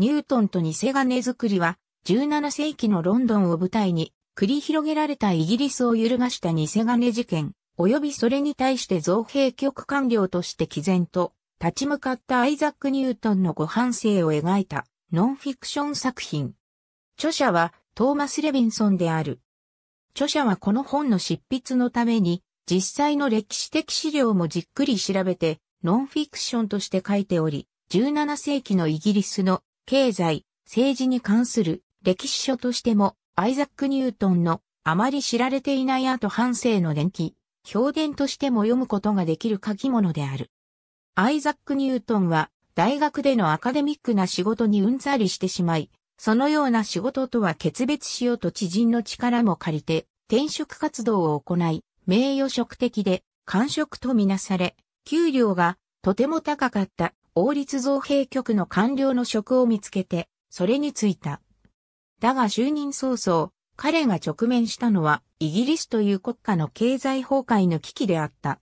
ニュートンと偽金作りは、17世紀のロンドンを舞台に、繰り広げられたイギリスを揺るがした偽金事件、及びそれに対して造幣局官僚として毅然と立ち向かったアイザック・ニュートンのご反省を描いたノンフィクション作品。著者はトーマス・レビンソンである。著者はこの本の執筆のために実際の歴史的資料もじっくり調べてノンフィクションとして書いており、17世紀のイギリスの経済、政治に関する歴史書としても、アイザック・ニュートンのあまり知られていないアート半生の伝記、評伝としても読むことができる書き物である。アイザック・ニュートンは、大学でのアカデミックな仕事にうんざりしてしまい、そのような仕事とは決別しようと知人の力も借りて、転職活動を行い、名誉職的で、官職とみなされ、給料がとても高かった王立造幣局の官僚の職を見つけて、それに就いた。だが就任早々、彼が直面したのは、イギリスという国家の経済崩壊の危機であった。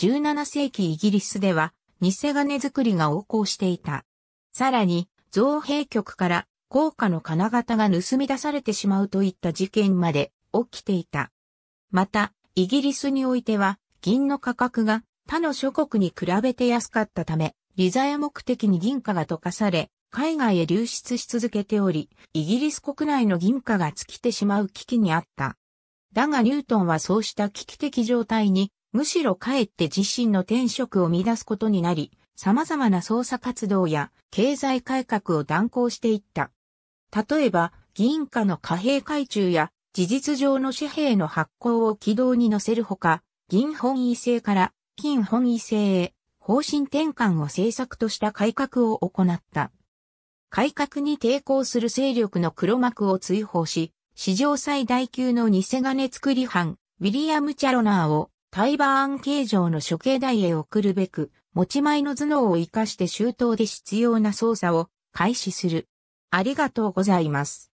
17世紀イギリスでは、偽金作りが横行していた。さらに、造幣局から高価の金型が盗み出されてしまうといった事件まで起きていた。また、イギリスにおいては、銀の価格が他の諸国に比べて安かったため、利ザヤ目的に銀貨が溶かされ、海外へ流出し続けており、イギリス国内の銀貨が尽きてしまう危機にあった。だがニュートンはそうした危機的状態に、むしろかえって自身の転職を乱すことになり、様々な捜査活動や経済改革を断行していった。例えば、銀貨の貨幣改鋳や事実上の紙幣の発行を軌道に乗せるほか、銀本位制から金本位制へ方針転換を政策とした改革を行った。改革に抵抗する勢力の黒幕を追放し、史上最大級の偽金作り犯、ウィリアム・チャロナーをタイバーン形状の処刑台へ送るべく、持ち前の頭脳を活かして周到で必要な捜査を開始する。ありがとうございます。